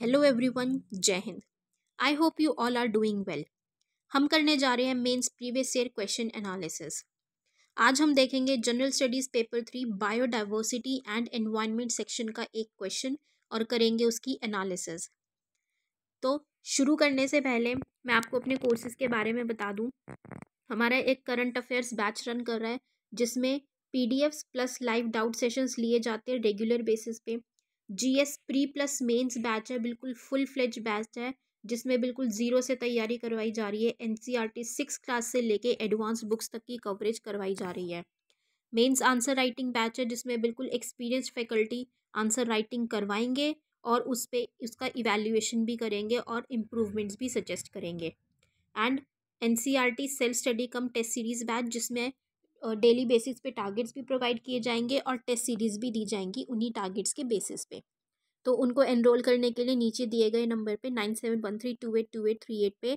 hello everyone जय हिंद I hope you all are doing well हम करने जा रहे हैं mains previous year question analysis आज हम देखेंगे general studies paper three biodiversity and environment section का एक क्वेश्चन और करेंगे उसकी एनालिसिस तो शुरू करने से पहले मैं आपको अपने कोर्सेज के बारे में बता दूँ हमारा एक करंट अफेयर्स बैच रन कर रहा है जिसमें P plus live doubt sessions लिए जाते हैं रेगुलर बेसिस पे G S pre plus mains batch है बिल्कुल फुल फ्लेज बैच है जिसमें बिल्कुल ज़ीरो से तैयारी करवाई जा रही है N C R T six class से लेके एडवांस बुक्स तक की कवरेज करवाई जा रही है मेंस आंसर राइटिंग बैच है जिसमें बिल्कुल एक्सपीरियंस फैकल्टी आंसर राइटिंग करवाएंगे और उस पर उसका इवेल्यूएशन भी करेंगे और इम्प्रूवमेंट्स भी सजेस्ट करेंगे and N C R T self study cum test series batch जिसमें डेली बेसिस पे टारगेट्स भी प्रोवाइड किए जाएंगे और टेस्ट सीरीज़ भी दी जाएंगी उन्हीं टारगेट्स के बेसिस पे तो उनको एनरोल करने के लिए नीचे दिए गए नंबर पे nine seven one three two eight two eight three eight पे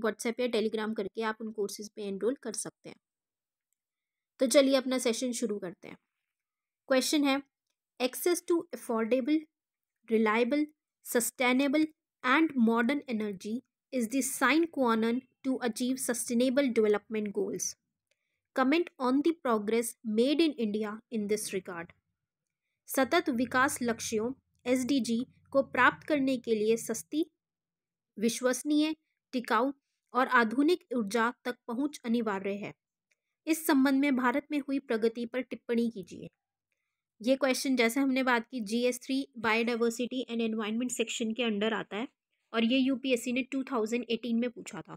व्हाट्सएप या टेलीग्राम करके आप उन कोर्सेज पे एनरोल कर सकते हैं तो चलिए अपना सेशन शुरू करते हैं क्वेश्चन है access to affordable reliable sustainable and modern energy is the sine qua non to achieve sustainable development goals comment on the progress made in India in this regard सतत विकास लक्ष्यों एस को प्राप्त करने के लिए सस्ती विश्वसनीय टिकाऊ और आधुनिक ऊर्जा तक पहुंच अनिवार्य है इस संबंध में भारत में हुई प्रगति पर टिप्पणी कीजिए ये क्वेश्चन जैसे हमने बात की G S three biodiversity and environment section के अंडर आता है और ये यूपीएससी ने 2018 में पूछा था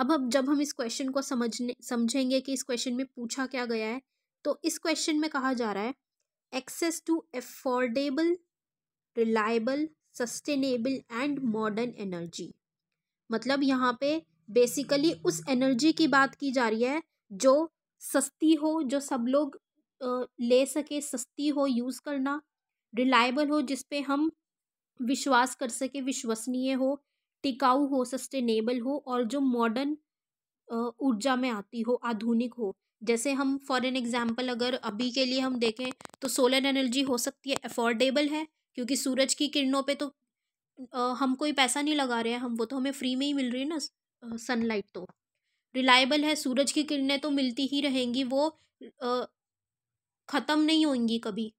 अब अब जब हम इस क्वेश्चन को समझने समझेंगे कि इस क्वेश्चन में पूछा क्या गया है तो इस क्वेश्चन में कहा जा रहा है access to affordable reliable sustainable and modern energy मतलब यहाँ पे बेसिकली उस एनर्जी की बात की जा रही है जो सस्ती हो जो सब लोग ले सके सस्ती हो यूज़ करना रिलायबल हो जिसपे हम विश्वास कर सके विश्वसनीय हो टिकाऊ हो सस्टेनेबल हो और जो मॉडर्न ऊर्जा में आती हो आधुनिक हो जैसे हम फॉर एन एग्ज़ाम्पल अगर अभी के लिए हम देखें तो सोलर एनर्जी हो सकती है अफोर्डेबल है क्योंकि सूरज की किरणों पे तो आ, हम कोई पैसा नहीं लगा रहे हैं हम वो तो हमें फ्री में ही मिल रही है ना सनलाइट तो रिलायबल है सूरज की किरणें तो मिलती ही रहेंगी वो ख़त्म नहीं होंगी कभी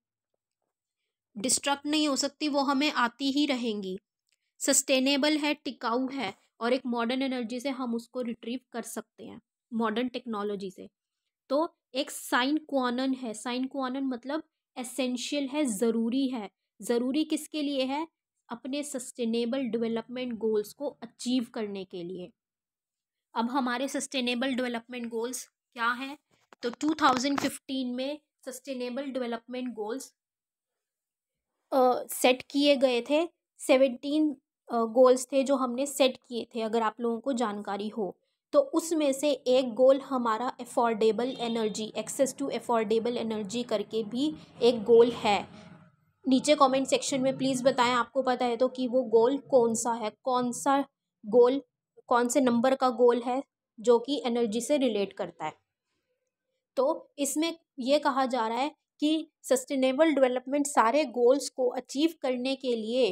डिस्ट्रक्ट नहीं हो सकती वो हमें आती ही रहेंगी सस्टेनेबल है टिकाऊ है और एक मॉडर्न एनर्जी से हम उसको रिट्रीव कर सकते हैं मॉडर्न टेक्नोलॉजी से तो एक साइन क्वानन है साइन क्वानन मतलब एसेंशियल है ज़रूरी है ज़रूरी किसके लिए है अपने सस्टेनेबल डेवलपमेंट गोल्स को अचीव करने के लिए अब हमारे सस्टेनेबल डेवलपमेंट गोल्स क्या हैं तो 2015 में सस्टेनेबल डेवलपमेंट गोल्स सेट किए गए थे सेवेंटीन गोल्स थे जो हमने सेट किए थे अगर आप लोगों को जानकारी हो तो उसमें से एक गोल हमारा affordable energy access to affordable energy करके भी एक गोल है नीचे कमेंट सेक्शन में प्लीज़ बताएं आपको पता है तो कि वो गोल कौन सा है कौन सा गोल कौन से नंबर का गोल है जो कि एनर्जी से रिलेट करता है तो इसमें ये कहा जा रहा है कि सस्टेनेबल डेवलपमेंट सारे गोल्स को अचीव करने के लिए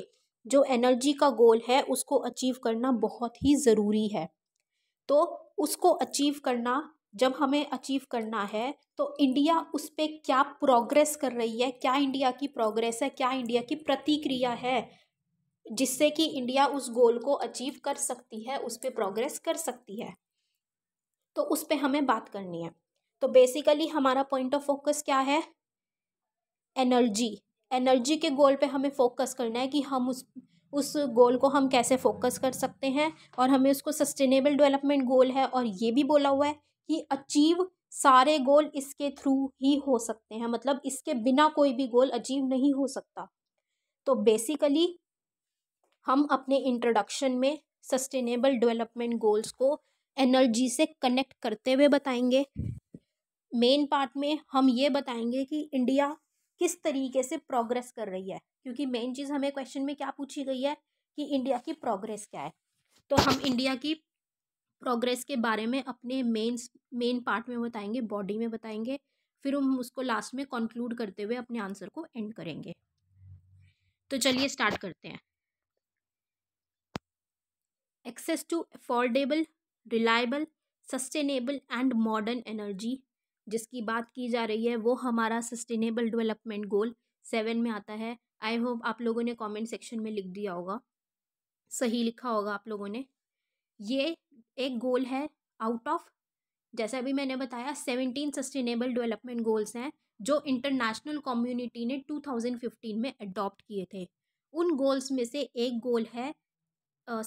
जो एनर्जी का गोल है उसको अचीव करना बहुत ही ज़रूरी है तो उसको अचीव करना जब हमें अचीव करना है तो इंडिया उस पर क्या प्रोग्रेस कर रही है क्या इंडिया की प्रोग्रेस है क्या इंडिया की प्रतिक्रिया है जिससे कि इंडिया उस गोल को अचीव कर सकती है उस पर प्रोग्रेस कर सकती है तो उस पर हमें बात करनी है तो बेसिकली हमारा पॉइंट ऑफ फोकस क्या है एनर्जी एनर्जी के गोल पे हमें फोकस करना है कि हम उस उस गोल को हम कैसे फोकस कर सकते हैं और हमें उसको सस्टेनेबल डेवलपमेंट गोल है और ये भी बोला हुआ है कि अचीव सारे गोल इसके थ्रू ही हो सकते हैं मतलब इसके बिना कोई भी गोल अचीव नहीं हो सकता तो बेसिकली हम अपने इंट्रोडक्शन में सस्टेनेबल डेवलपमेंट गोल्स को एनर्जी से कनेक्ट करते हुए बताएंगे मेन पार्ट में हम ये बताएंगे कि इंडिया किस तरीके से प्रोग्रेस कर रही है क्योंकि मेन चीज़ हमें क्वेश्चन में क्या पूछी गई है कि इंडिया की प्रोग्रेस क्या है तो हम इंडिया की प्रोग्रेस के बारे में अपने मेन मेन पार्ट में बताएंगे बॉडी में बताएंगे फिर हम उसको लास्ट में कंक्लूड करते हुए अपने आंसर को एंड करेंगे तो चलिए स्टार्ट करते हैं access to affordable reliable sustainable and modern energy जिसकी बात की जा रही है वो हमारा सस्टेनेबल डेवलपमेंट गोल सेवन में आता है आई होप आप लोगों ने कमेंट सेक्शन में लिख दिया होगा सही लिखा होगा आप लोगों ने ये एक गोल है आउट ऑफ जैसा अभी मैंने बताया सेवनटीन सस्टेनेबल डेवलपमेंट गोल्स हैं जो इंटरनेशनल कम्युनिटी ने 2015 में अडॉप्ट किए थे उन गोल्स में से एक गोल है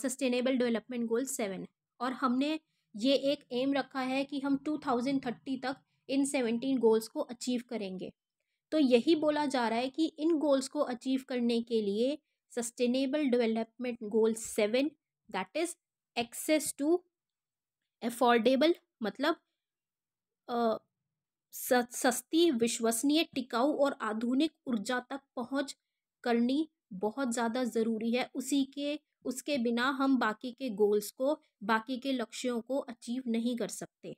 सस्टेनेबल डेवलपमेंट गोल सेवन और हमने ये एक एम रखा है कि हम 2030 तक इन सेवेंटीन गोल्स को अचीव करेंगे तो यही बोला जा रहा है कि इन गोल्स को अचीव करने के लिए sustainable development goal seven that is access to affordable मतलब सस्ती विश्वसनीय टिकाऊ और आधुनिक ऊर्जा तक पहुंच करनी बहुत ज़्यादा ज़रूरी है उसी के उसके बिना हम बाकी के गोल्स को बाकी के लक्ष्यों को अचीव नहीं कर सकते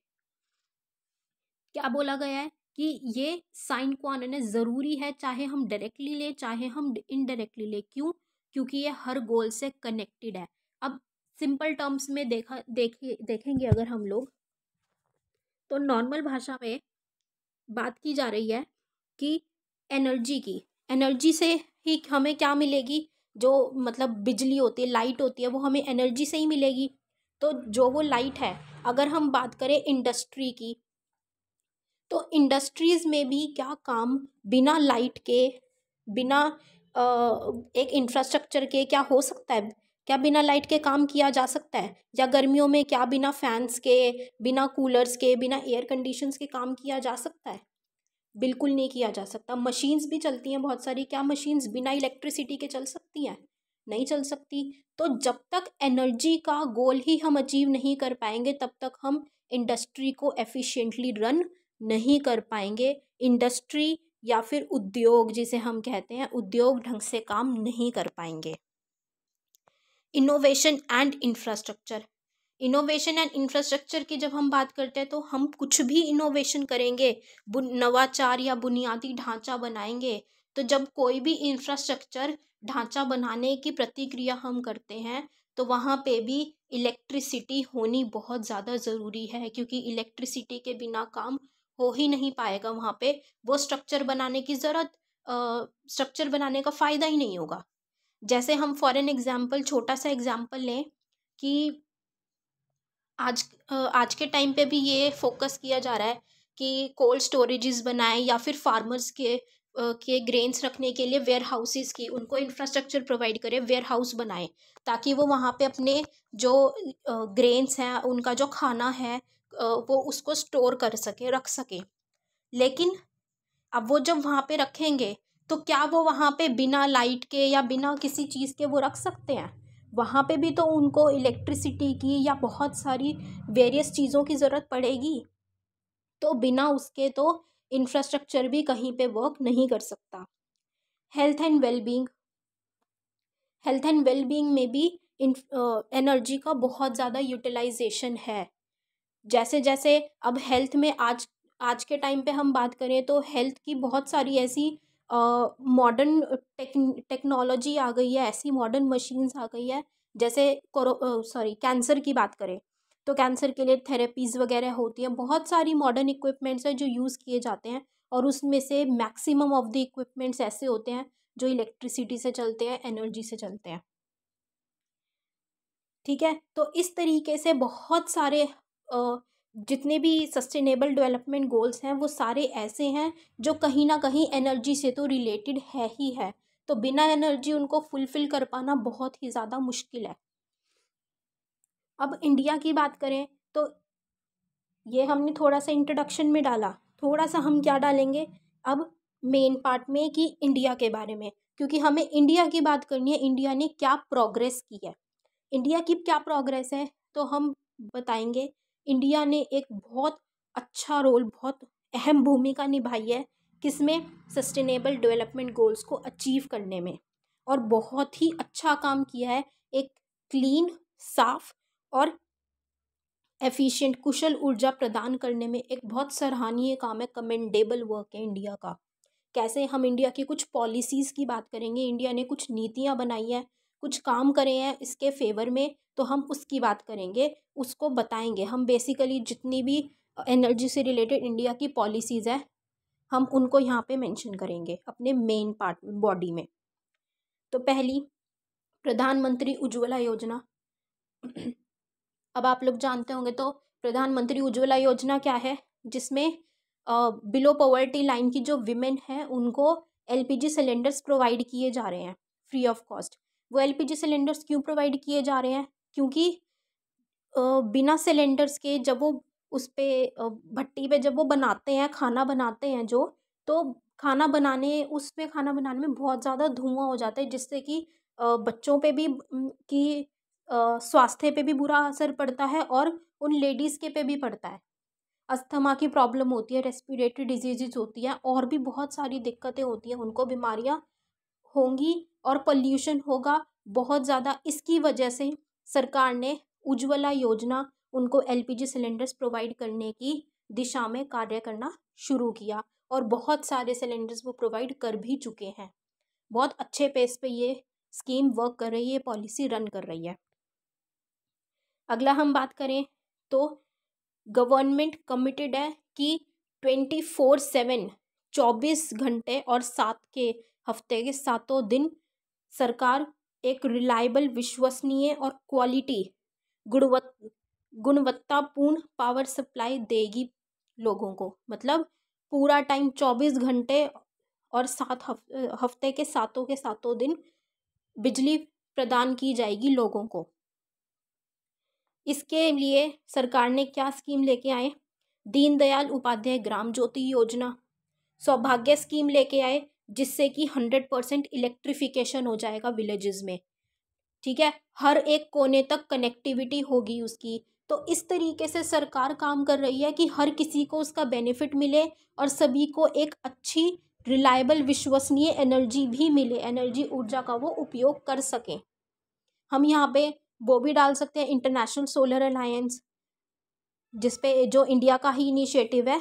क्या बोला गया है कि ये साइन को आने ज़रूरी है चाहे हम डायरेक्टली लें चाहे हम इनडायरेक्टली लें क्यों क्योंकि ये हर गोल से कनेक्टेड है अब सिंपल टर्म्स में देखा देखे देखेंगे अगर हम लोग तो नॉर्मल भाषा में बात की जा रही है कि एनर्जी की एनर्जी से ही हमें क्या मिलेगी जो मतलब बिजली होती है लाइट होती है वो हमें एनर्जी से ही मिलेगी तो जो वो लाइट है अगर हम बात करें इंडस्ट्री की तो इंडस्ट्रीज़ में भी क्या काम बिना लाइट के बिना एक इंफ्रास्ट्रक्चर के क्या हो सकता है क्या बिना लाइट के काम किया जा सकता है या गर्मियों में क्या बिना फैंस के बिना कूलर्स के बिना एयर कंडीशंस के काम किया जा सकता है बिल्कुल नहीं किया जा सकता मशीन्स भी चलती हैं बहुत सारी क्या मशीन्स बिना इलेक्ट्रिसिटी के चल सकती हैं नहीं चल सकती तो जब तक एनर्जी का गोल ही हम अचीव नहीं कर पाएंगे तब तक हम इंडस्ट्री को एफिशिएंटली रन नहीं कर पाएंगे इंडस्ट्री या फिर उद्योग जिसे हम कहते हैं उद्योग ढंग से काम नहीं कर पाएंगे innovation and infrastructure innovation and infrastructure की जब हम बात करते हैं तो हम कुछ भी इनोवेशन करेंगे नवाचार या बुनियादी ढांचा बनाएंगे तो जब कोई भी इंफ्रास्ट्रक्चर ढांचा बनाने की प्रतिक्रिया हम करते हैं तो वहाँ पे भी इलेक्ट्रिसिटी होनी बहुत ज़्यादा ज़रूरी है क्योंकि इलेक्ट्रिसिटी के बिना काम हो ही नहीं पाएगा वहाँ पे वो स्ट्रक्चर बनाने की ज़रूरत स्ट्रक्चर बनाने का फ़ायदा ही नहीं होगा जैसे हम फॉर एन एग्जाम्पल छोटा सा एग्जाम्पल लें कि आज आज के टाइम पे भी ये फोकस किया जा रहा है कि कोल्ड स्टोरेजेस बनाए या फिर फार्मर्स के के ग्रेन्स रखने के लिए वेयर हाउसेस की उनको इंफ्रास्ट्रक्चर प्रोवाइड करें वेयर हाउस बनाएं ताकि वो वहाँ पे अपने जो ग्रेन्स हैं उनका जो खाना है वो उसको स्टोर कर सके रख सके लेकिन अब वो जब वहाँ पे रखेंगे तो क्या वो वहाँ पे बिना लाइट के या बिना किसी चीज़ के वो रख सकते हैं वहाँ पे भी तो उनको इलेक्ट्रिसिटी की या बहुत सारी वेरियस चीज़ों की ज़रूरत पड़ेगी तो बिना उसके तो इंफ्रास्ट्रक्चर भी कहीं पे वर्क नहीं कर सकता health and wellbeing health and wellbeing में भी एनर्जी का बहुत ज़्यादा यूटिलाइजेशन है जैसे जैसे अब हेल्थ में आज आज के टाइम पे हम बात करें तो हेल्थ की बहुत सारी ऐसी मॉडर्न टेक्नोलॉजी आ गई है ऐसी मॉडर्न मशीन्स आ गई है जैसे सॉरी कैंसर की बात करें तो कैंसर के लिए थेरेपीज़ वगैरह होती हैं बहुत सारी मॉडर्न इक्विपमेंट्स हैं जो यूज़ किए जाते हैं और उसमें से मैक्सिमम ऑफ द इक्विपमेंट्स ऐसे होते हैं जो इलेक्ट्रिसिटी से चलते हैं एनर्जी से चलते हैं ठीक है तो इस तरीके से बहुत सारे जितने भी सस्टेनेबल डेवलपमेंट गोल्स हैं वो सारे ऐसे हैं जो कहीं ना कहीं एनर्जी से तो रिलेटेड है ही है तो बिना एनर्जी उनको फुलफ़िल कर पाना बहुत ही ज़्यादा मुश्किल है अब इंडिया की बात करें तो ये हमने थोड़ा सा इंट्रोडक्शन में डाला थोड़ा सा हम क्या डालेंगे अब मेन पार्ट में कि इंडिया के बारे में क्योंकि हमें इंडिया की बात करनी है इंडिया ने क्या प्रोग्रेस की है इंडिया की क्या प्रोग्रेस है तो हम बताएंगे इंडिया ने एक बहुत अच्छा रोल बहुत अहम भूमिका निभाई है किसमें सस्टेनेबल डेवलपमेंट गोल्स को अचीव करने में और बहुत ही अच्छा काम किया है एक क्लीन साफ और एफिशिएंट कुशल ऊर्जा प्रदान करने में एक बहुत सराहनीय काम है कमेंडेबल वर्क है इंडिया का कैसे हम इंडिया की कुछ पॉलिसीज़ की बात करेंगे इंडिया ने कुछ नीतियाँ बनाई हैं कुछ काम करे हैं इसके फेवर में तो हम उसकी बात करेंगे उसको बताएंगे हम बेसिकली जितनी भी एनर्जी से रिलेटेड इंडिया की पॉलिसीज़ है हम उनको यहाँ पे मेंशन करेंगे अपने मेन पार्ट बॉडी में तो पहली प्रधानमंत्री उज्ज्वला योजना अब आप लोग जानते होंगे तो प्रधानमंत्री उज्ज्वला योजना क्या है जिसमें बिलो पॉवर्टी लाइन की जो विमेन हैं उनको एलपीजी सिलेंडर्स प्रोवाइड किए जा रहे हैं फ्री ऑफ कॉस्ट वो एलपीजी सिलेंडर्स क्यों प्रोवाइड किए जा रहे हैं क्योंकि बिना सिलेंडर्स के जब वो उस पर भट्टी पे जब वो बनाते हैं खाना बनाते हैं जो तो खाना बनाने उस पर खाना बनाने में बहुत ज़्यादा धुआं हो जाता है जिससे कि बच्चों पे भी की स्वास्थ्य पे भी बुरा असर पड़ता है और उन लेडीज़ के पे भी पड़ता है अस्थमा की प्रॉब्लम होती है रेस्पिरेटरी डिजीज़ होती हैं और भी बहुत सारी दिक्कतें होती हैं उनको बीमारियाँ होंगी और पॉल्यूशन होगा बहुत ज़्यादा इसकी वजह से सरकार ने उज्ज्वला योजना उनको एलपीजी सिलेंडर्स प्रोवाइड करने की दिशा में कार्य करना शुरू किया और बहुत सारे सिलेंडर्स वो प्रोवाइड कर भी चुके हैं बहुत अच्छे पेस पे ये स्कीम वर्क कर रही है पॉलिसी रन कर रही है अगला हम बात करें तो गवर्नमेंट कमिटेड है कि ट्वेंटी फोर सेवन चौबीस घंटे और सात के हफ्ते के सातों दिन सरकार एक रिलायबल विश्वसनीय और क्वालिटी गुणवत् गुणवत्तापूर्ण पावर सप्लाई देगी लोगों को मतलब पूरा टाइम चौबीस घंटे और सात हफ्ते के सातों के सातों दिन बिजली प्रदान की जाएगी लोगों को इसके लिए सरकार ने क्या स्कीम लेके आए दीनदयाल उपाध्याय ग्राम ज्योति योजना सौभाग्य स्कीम लेके आए जिससे कि हंड्रेड परसेंट इलेक्ट्रिफिकेशन हो जाएगा विलेजेस में ठीक है हर एक कोने तक कनेक्टिविटी होगी उसकी तो इस तरीके से सरकार काम कर रही है कि हर किसी को उसका बेनिफिट मिले और सभी को एक अच्छी रिलायबल विश्वसनीय एनर्जी भी मिले एनर्जी ऊर्जा का वो उपयोग कर सकें हम यहाँ पे वो भी डाल सकते हैं इंटरनेशनल सोलर अलायंस जिसपे जो इंडिया का ही इनिशिएटिव है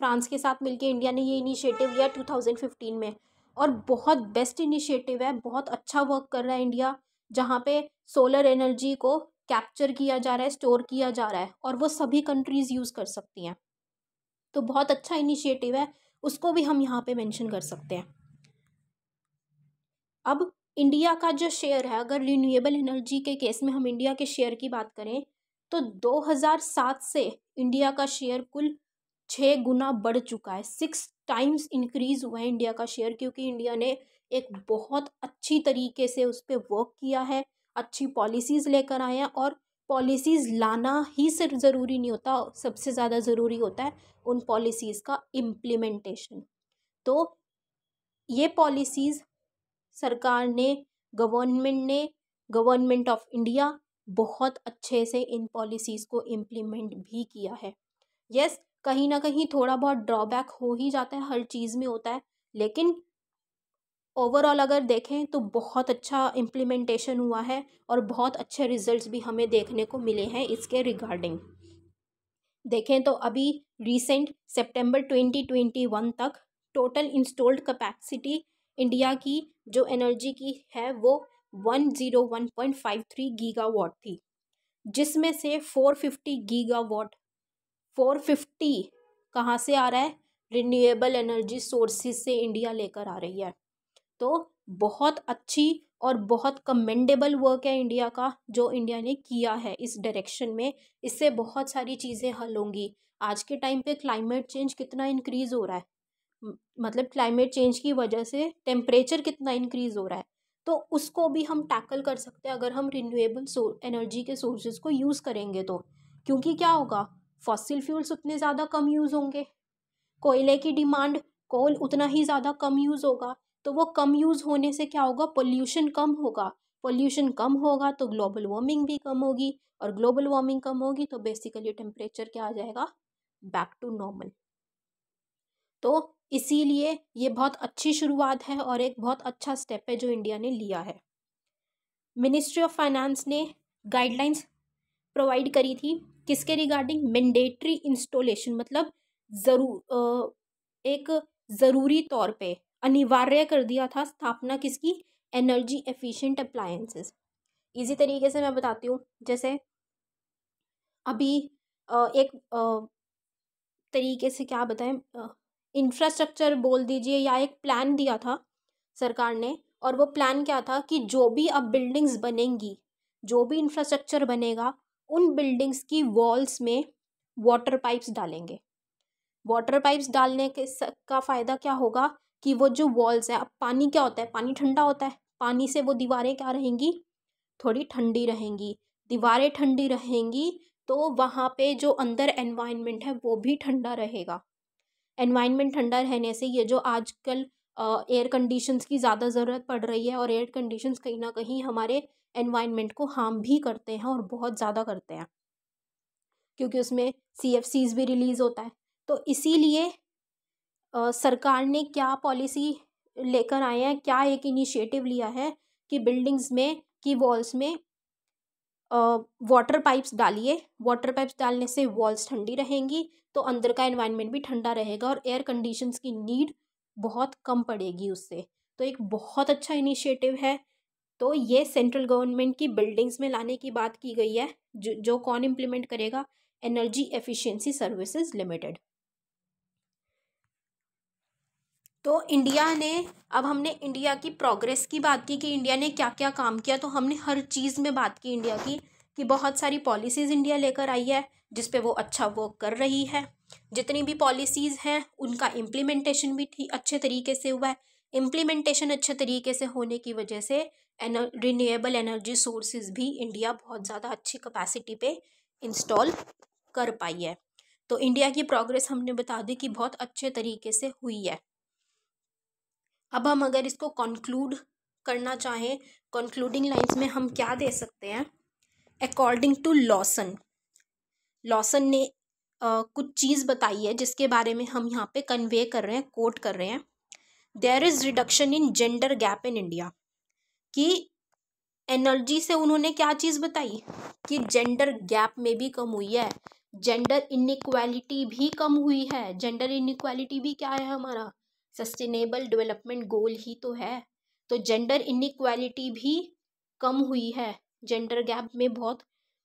फ्रांस के साथ मिलकर इंडिया ने ये इनिशिएटिव लिया 2015 में और बहुत बेस्ट इनिशिएटिव है बहुत अच्छा वर्क कर रहा है इंडिया जहाँ पे सोलर एनर्जी को कैप्चर किया जा रहा है स्टोर किया जा रहा है और वो सभी कंट्रीज़ यूज़ कर सकती हैं तो बहुत अच्छा इनिशिएटिव है उसको भी हम यहाँ पे मेंशन कर सकते हैं अब इंडिया का जो शेयर है अगर रिन्यूएबल एनर्जी के केस में हम इंडिया के शेयर की बात करें तो 2007 से इंडिया का शेयर कुल छः गुना बढ़ चुका है सिक्स टाइम्स इंक्रीज़ हुआ है इंडिया का शेयर क्योंकि इंडिया ने एक बहुत अच्छी तरीके से उस पर वर्क किया है अच्छी पॉलिसीज़ लेकर आए हैं और पॉलिसीज़ लाना ही सिर्फ ज़रूरी नहीं होता सबसे ज़्यादा ज़रूरी होता है उन पॉलिसीज़ का इम्प्लीमेंटेशन तो ये पॉलिसीज़ सरकार ने गवर्नमेंट ने गवर्नमेंट ऑफ इंडिया बहुत अच्छे से इन पॉलिसीज़ को इम्प्लीमेंट भी किया है यस कहीं ना कहीं थोड़ा बहुत ड्रॉबैक हो ही जाता है हर चीज़ में होता है लेकिन ओवरऑल अगर देखें तो बहुत अच्छा इम्प्लीमेंटेशन हुआ है और बहुत अच्छे रिजल्ट्स भी हमें देखने को मिले हैं इसके रिगार्डिंग देखें तो अभी रिसेंट सितंबर 2021 तक टोटल इंस्टॉल्ड कैपेसिटी इंडिया की जो एनर्जी की है वो 101.53 गीगावाट थी जिसमें से 450 गीगावाट फोर फिफ्टी कहाँ से आ रहा है रिन्यूएबल एनर्जी सोर्सेज से इंडिया लेकर आ रही है तो बहुत अच्छी और बहुत कमेंडेबल वर्क है इंडिया का जो इंडिया ने किया है इस डायरेक्शन में इससे बहुत सारी चीज़ें हल होंगी आज के टाइम पे क्लाइमेट चेंज कितना इंक्रीज़ हो रहा है मतलब क्लाइमेट चेंज की वजह से टेम्परेचर कितना इंक्रीज़ हो रहा है तो उसको भी हम टैकल कर सकते हैं अगर हम रिन्यूएबल एनर्जी के सोर्सेज को यूज़ करेंगे तो क्योंकि क्या होगा फॉसिल फ्यूल्स उतने ज़्यादा कम यूज़ होंगे कोयले की डिमांड कोल उतना ही ज़्यादा कम यूज़ होगा तो वो कम यूज़ होने से क्या होगा पोल्यूशन कम होगा पोल्यूशन कम होगा तो ग्लोबल वार्मिंग भी कम होगी और ग्लोबल वार्मिंग कम होगी तो बेसिकली टेम्परेचर क्या आ जाएगा बैक टू नॉर्मल तो इसीलिए ये बहुत अच्छी शुरुआत है और एक बहुत अच्छा स्टेप है जो इंडिया ने लिया है मिनिस्ट्री ऑफ फाइनेंस ने गाइडलाइंस प्रोवाइड करी थी किसके रिगार्डिंग मैंडेटरी इंस्टॉलेशन मतलब जरूर एक ज़रूरी तौर पे अनिवार्य कर दिया था स्थापना किसकी एनर्जी एफिशिएंट अप्लायंसेस इसी तरीके से मैं बताती हूँ जैसे अभी एक तरीके से क्या बताएं इंफ्रास्ट्रक्चर बोल दीजिए या एक प्लान दिया था सरकार ने और वो प्लान क्या था कि जो भी अब बिल्डिंग्स बनेंगी जो भी इंफ्रास्ट्रक्चर बनेगा उन बिल्डिंग्स की वॉल्स में वाटर पाइप्स डालेंगे वाटर पाइप्स डालने के का फ़ायदा क्या होगा कि वो जो वॉल्स है अब पानी क्या होता है पानी ठंडा होता है पानी से वो दीवारें क्या रहेंगी थोड़ी ठंडी रहेंगी दीवारें ठंडी रहेंगी तो वहाँ पे जो अंदर एनवायरनमेंट है वो भी ठंडा रहेगा एनवायरनमेंट ठंडा रहने से ये जो आजकल एयर कंडीशंस की ज़्यादा ज़रूरत पड़ रही है और एयर कंडीशंस कहीं ना कहीं हमारे एनवायरनमेंट को हार्म भी करते हैं और बहुत ज़्यादा करते हैं क्योंकि उसमें सी एफ सीज भी रिलीज़ होता है तो इसीलिए सरकार ने क्या पॉलिसी लेकर आए हैं क्या एक इनिशिएटिव लिया है कि बिल्डिंग्स में कि वॉल्स में वाटर पाइप्स डालिए वाटर पाइप्स डालने से वॉल्स ठंडी रहेंगी तो अंदर का एनवायरनमेंट भी ठंडा रहेगा और एयर कंडीशंस की नीड बहुत कम पड़ेगी उससे तो एक बहुत अच्छा इनिशिएटिव है तो ये सेंट्रल गवर्नमेंट की बिल्डिंग्स में लाने की बात की गई है जो जो कौन इम्प्लीमेंट करेगा एनर्जी एफिशिएंसी सर्विसेज लिमिटेड तो इंडिया ने अब हमने इंडिया की प्रोग्रेस की बात की कि इंडिया ने क्या क्या काम किया तो हमने हर चीज़ में बात की इंडिया की कि बहुत सारी पॉलिसीज़ इंडिया लेकर आई है जिस पे वो अच्छा वर्क कर रही है जितनी भी पॉलिसीज़ हैं उनका इम्प्लीमेंटेशन भी ठीक अच्छे तरीके से हुआ है इम्प्लीमेंटेशन अच्छे तरीके से होने की वजह से एनर रिन्यूएबल एनर्जी सोर्सेज भी इंडिया बहुत ज़्यादा अच्छी कैपेसिटी पे इंस्टॉल कर पाई है तो इंडिया की प्रोग्रेस हमने बता दी कि बहुत अच्छे तरीके से हुई है अब हम अगर इसको कंक्लूड करना चाहें कंक्लूडिंग लाइंस में हम क्या दे सकते हैं अकॉर्डिंग टू लॉसन लॉसन ने आ, कुछ चीज़ बताई है जिसके बारे में हम यहाँ पे कन्वे कर रहे हैं कोट कर रहे हैं there is reduction in gender gap in India कि एनर्जी से उन्होंने क्या चीज़ बताई कि जेंडर गैप में भी कम हुई है जेंडर इनक्वालिटी भी कम हुई है जेंडर इनक्वालिटी भी क्या है हमारा सस्टेनेबल डेवलपमेंट गोल ही तो है तो जेंडर इनक्वालिटी भी कम हुई है जेंडर गैप में बहुत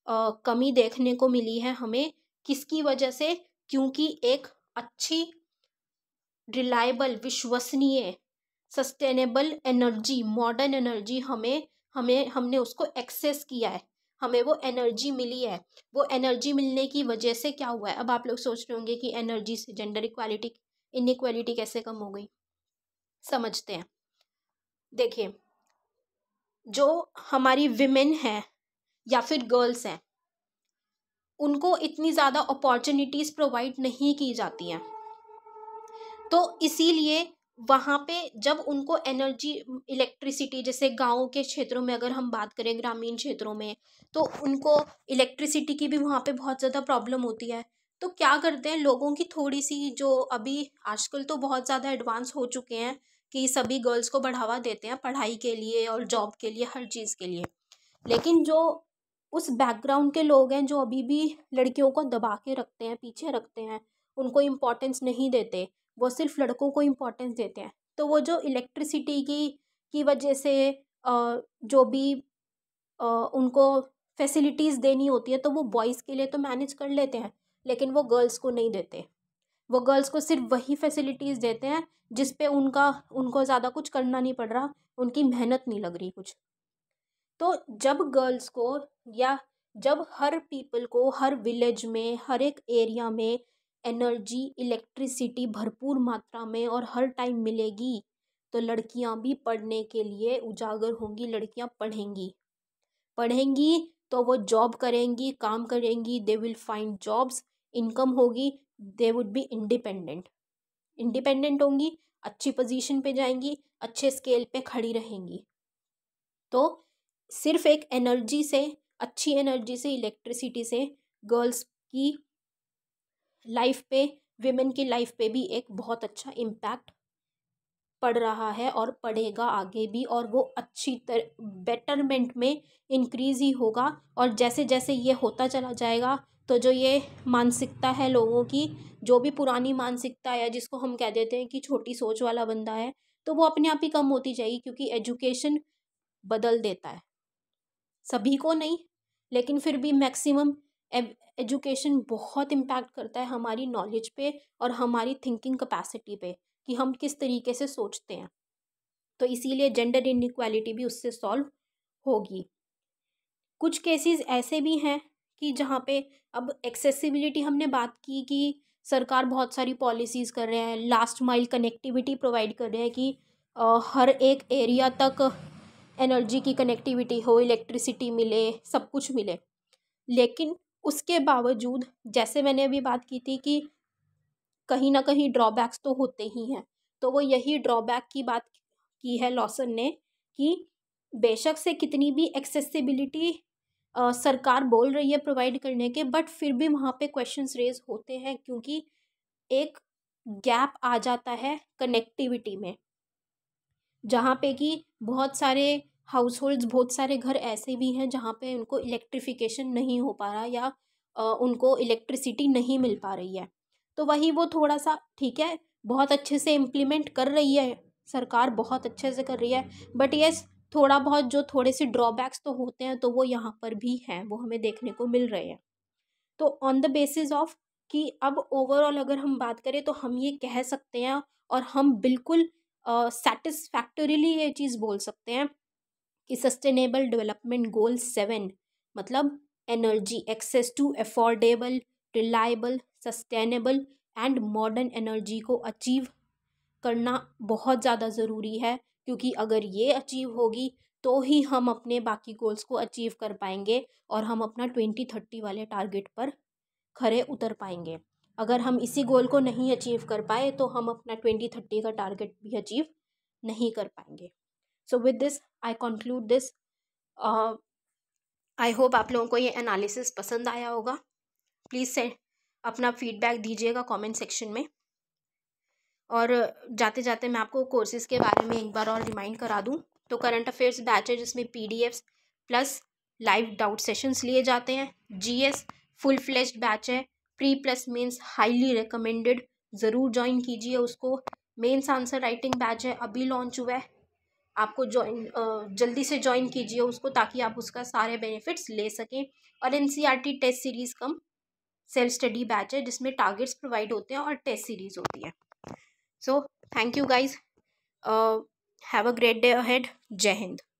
आ, कमी देखने को मिली है हमें किसकी वजह से क्योंकि एक अच्छी रिलायबल विश्वसनीय सस्टेनेबल एनर्जी मॉडर्न एनर्जी हमें हमें हमने उसको एक्सेस किया है हमें वो एनर्जी मिली है वो एनर्जी मिलने की वजह से क्या हुआ है अब आप लोग सोच रहे होंगे कि एनर्जी से जेंडर इक्वालिटी इनक्वालिटी कैसे कम हो गई समझते हैं देखिए जो हमारी विमेन हैं या फिर गर्ल्स हैं उनको इतनी ज़्यादा अपॉर्चुनिटीज़ प्रोवाइड नहीं की जाती हैं तो इसीलिए वहाँ पे जब उनको एनर्जी इलेक्ट्रिसिटी जैसे गाँव के क्षेत्रों में अगर हम बात करें ग्रामीण क्षेत्रों में तो उनको इलेक्ट्रिसिटी की भी वहाँ पे बहुत ज़्यादा प्रॉब्लम होती है तो क्या करते हैं लोगों की थोड़ी सी जो अभी आजकल तो बहुत ज़्यादा एडवांस हो चुके हैं कि सभी गर्ल्स को बढ़ावा देते हैं पढ़ाई के लिए और जॉब के लिए हर चीज़ के लिए लेकिन जो उस बैकग्राउंड के लोग हैं जो अभी भी लड़कियों को दबा के रखते हैं पीछे रखते हैं उनको इम्पोर्टेंस नहीं देते वो सिर्फ लड़कों को इम्पोर्टेंस देते हैं तो वो जो इलेक्ट्रिसिटी की की वजह से जो भी उनको फैसिलिटीज़ देनी होती है तो वो बॉयज़ के लिए तो मैनेज कर लेते हैं लेकिन वो गर्ल्स को नहीं देते वो गर्ल्स को सिर्फ वही फैसिलिटीज़ देते हैं जिस पे उनका उनको ज़्यादा कुछ करना नहीं पड़ रहा उनकी मेहनत नहीं लग रही कुछ तो जब गर्ल्स को या जब हर पीपल को हर विलेज में हर एक एरिया में एनर्जी इलेक्ट्रिसिटी भरपूर मात्रा में और हर टाइम मिलेगी तो लड़कियां भी पढ़ने के लिए उजागर होंगी लड़कियां पढ़ेंगी पढ़ेंगी तो वो जॉब करेंगी काम करेंगी they will find jobs income होगी they would be independent independent होंगी अच्छी पोजीशन पे जाएंगी अच्छे स्केल पे खड़ी रहेंगी तो सिर्फ एक एनर्जी से अच्छी एनर्जी से इलेक्ट्रिसिटी से गर्ल्स की लाइफ पे वेमेन की लाइफ पे भी एक बहुत अच्छा इम्पैक्ट पड़ रहा है और पड़ेगा आगे भी और वो अच्छी तर बेटरमेंट में इंक्रीज ही होगा और जैसे जैसे ये होता चला जाएगा तो जो ये मानसिकता है लोगों की जो भी पुरानी मानसिकता है जिसको हम कह देते हैं कि छोटी सोच वाला बंदा है तो वो अपने आप ही कम होती जाएगी क्योंकि एजुकेशन बदल देता है सभी को नहीं लेकिन फिर भी मैक्सिमम एजुकेशन बहुत इम्पैक्ट करता है हमारी नॉलेज पे और हमारी थिंकिंग कैपेसिटी पे कि हम किस तरीके से सोचते हैं तो इसीलिए जेंडर इनक्वालिटी भी उससे सॉल्व होगी कुछ केसेस ऐसे भी हैं कि जहाँ पे अब एक्सेसिबिलिटी हमने बात की कि सरकार बहुत सारी पॉलिसीज़ कर रहे हैं लास्ट माइल कनेक्टिविटी प्रोवाइड कर रहे हैं कि आ, हर एक एरिया तक एनर्जी की कनेक्टिविटी हो इलेक्ट्रिसिटी मिले सब कुछ मिले लेकिन उसके बावजूद जैसे मैंने अभी बात की थी कि कहीं ना कहीं ड्रॉबैक्स तो होते ही हैं तो वो यही ड्रॉबैक की बात की है लॉसन ने कि बेशक से कितनी भी एक्सेसिबिलिटी सरकार बोल रही है प्रोवाइड करने के बट फिर भी वहाँ पे क्वेश्चंस रेज होते हैं क्योंकि एक गैप आ जाता है कनेक्टिविटी में जहाँ पे कि बहुत सारे हाउस बहुत सारे घर ऐसे भी हैं जहाँ पे उनको इलेक्ट्रिफिकेशन नहीं हो पा रहा या उनको इलेक्ट्रिसिटी नहीं मिल पा रही है तो वही वो थोड़ा सा ठीक है बहुत अच्छे से इम्प्लीमेंट कर रही है सरकार बहुत अच्छे से कर रही है बट येस थोड़ा बहुत जो थोड़े से ड्रॉबैक्स तो होते हैं तो वो यहाँ पर भी हैं वो हमें देखने को मिल रहे हैं तो ऑन द बेसिस ऑफ कि अब ओवरऑल अगर हम बात करें तो हम ये कह सकते हैं और हम बिल्कुल सेटिस्फैक्टरीली uh, ये चीज़ बोल सकते हैं कि सस्टेनेबल डेवलपमेंट गोल सेवन मतलब energy access to affordable reliable sustainable and modern energy को अचीव करना बहुत ज़्यादा ज़रूरी है क्योंकि अगर ये अचीव होगी तो ही हम अपने बाकी गोल्स को अचीव कर पाएंगे और हम अपना ट्वेंटी थर्टी वाले टारगेट पर खरे उतर पाएंगे अगर हम इसी गोल को नहीं अचीव कर पाए तो हम अपना ट्वेंटी थर्टी का टारगेट भी अचीव नहीं कर पाएंगे so with this I conclude this I hope आप लोगों को ये एनालिसिस पसंद आया होगा प्लीज़ से अपना फीडबैक दीजिएगा कमेंट सेक्शन में और जाते जाते मैं आपको कोर्सेज़ के बारे में एक बार और रिमाइंड करा दूँ तो करंट अफेयर्स बैच है जिसमें P plus live doubt sessions लिए जाते हैं जीएस फुल फ्लेज्ड बैच है pre plus mains highly recommended ज़रूर ज्वाइन कीजिए उसको मेंस आंसर राइटिंग बैच है अभी लॉन्च हुआ है आपको ज्वाइन जल्दी से ज्वाइन कीजिए उसको ताकि आप उसका सारे बेनिफिट्स ले सकें और एन test series cum self study batch है जिसमें टारगेट्स प्रोवाइड होते हैं और टेस्ट सीरीज़ होती है so thank you guys have a great day ahead जय हिंद